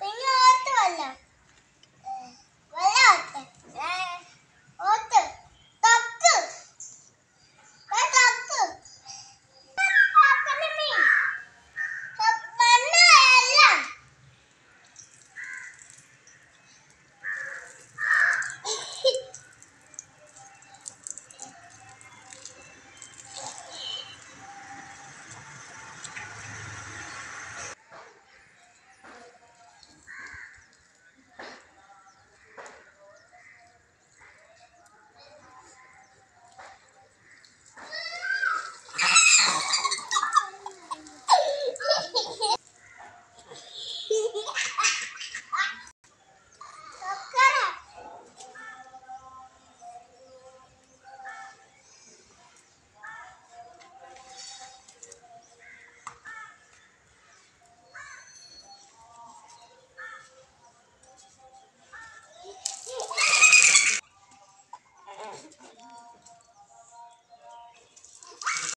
പിന്നെ ഓർത്തുമല്ലോ